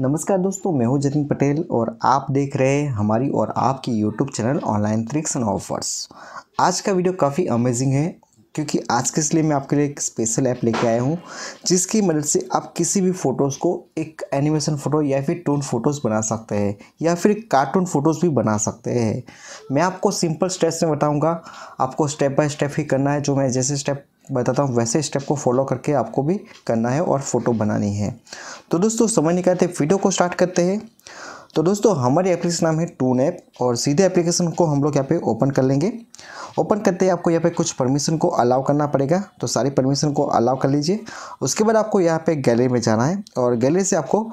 नमस्कार दोस्तों मैं हूं जतिन पटेल और आप देख रहे हैं हमारी और आपकी YouTube channel online tricks and offers आज का वीडियो काफ़ी अमेजिंग है क्योंकि आज के इसलिए मैं आपके लिए एक स्पेशल ऐप लेके आया हूँ जिसकी मदद से आप किसी भी फ़ोटोज़ को एक एनिमेशन फ़ोटो या फिर टोन फ़ोटोज़ बना सकते हैं या फिर कार्टून फ़ोटोज़ भी बना सकते हैं मैं आपको सिंपल स्टेप्स में बताऊँगा आपको स्टेप बाय स्टेप ही करना है जो मैं जैसे स्टेप बताता हूँ वैसे स्टेप को फॉलो करके आपको भी करना है और फ़ोटो बनानी है तो दोस्तों समझ नहीं करते वीडियो को स्टार्ट करते हैं तो दोस्तों हमारी एप्लीकेशन नाम है टून ऐप और सीधे एप्लीकेशन को हम लोग यहाँ पे ओपन कर लेंगे ओपन करते ही आपको यहाँ पे कुछ परमिशन को अलाउ करना पड़ेगा तो सारी परमिशन को अलाउ कर लीजिए उसके बाद आपको यहाँ पे गैलरी में जाना है और गैलरी से आपको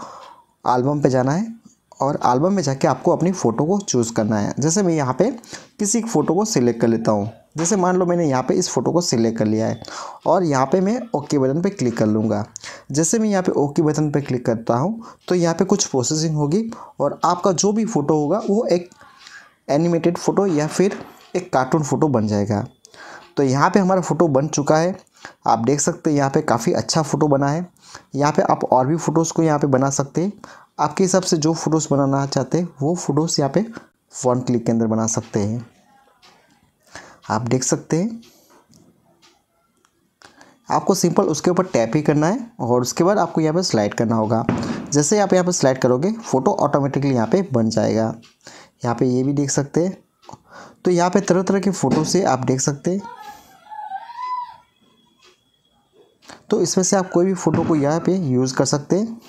एल्बम पे जाना है और एल्बम में जाके आपको अपनी फ़ोटो को चूज़ करना है जैसे मैं यहाँ पर किसी एक फ़ोटो को सिलेक्ट कर लेता हूँ जैसे मान लो मैंने यहाँ पे इस फ़ोटो को सिलेक्ट कर लिया है और यहाँ पे मैं ओके बटन पे क्लिक कर लूँगा जैसे मैं यहाँ पे ओके बटन पे क्लिक करता हूँ तो यहाँ पे कुछ प्रोसेसिंग होगी और आपका जो भी फ़ोटो होगा वो एक एनिमेटेड फ़ोटो या फिर एक कार्टून फ़ोटो बन जाएगा तो यहाँ पर हमारा फ़ोटो बन चुका है आप देख सकते हैं यहाँ पर काफ़ी अच्छा फ़ोटो बना है यहाँ पर आप और भी फ़ोटोज़ को यहाँ पर बना सकते हैं आपके हिसाब से जो फ़ोटोज़ बनाना चाहते हैं वो फ़ोटोज़ यहाँ पे फ़ोन क्लिक के अंदर बना सकते हैं आप देख सकते हैं आपको सिंपल उसके ऊपर टैप ही करना है और उसके बाद आपको यहाँ पर स्लाइड करना होगा जैसे आप यहाँ पर स्लाइड करोगे फ़ोटो ऑटोमेटिकली यहाँ पे बन जाएगा यहाँ पे ये भी देख सकते हैं तो यहाँ पे तरह तरह के फ़ोटो से आप देख सकते हैं तो इसमें से आप कोई भी फ़ोटो को यहाँ पे यूज़ कर सकते हैं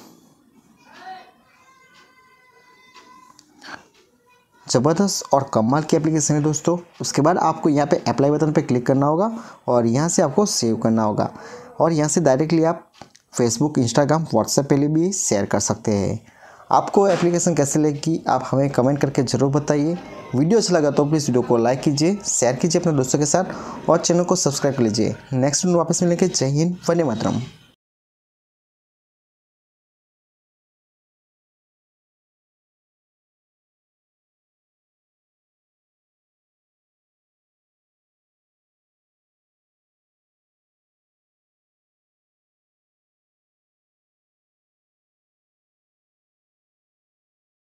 ज़बरदस्त और कमाल की एप्लीकेशन है दोस्तों उसके बाद आपको यहाँ पे अप्लाई बटन पे क्लिक करना होगा और यहाँ से आपको सेव करना होगा और यहाँ से डायरेक्टली आप फेसबुक इंस्टाग्राम व्हाट्सएप पे भी शेयर कर सकते हैं आपको एप्लीकेशन कैसे लगेगी आप हमें कमेंट करके ज़रूर बताइए वीडियो अच्छा लगा तो प्लीज़ वीडियो को लाइक कीजिए शेयर कीजिए अपने दोस्तों के साथ और चैनल को सब्सक्राइब कर लीजिए नेक्स्ट वापस मिलेंगे जय हिंद वंदे मातरम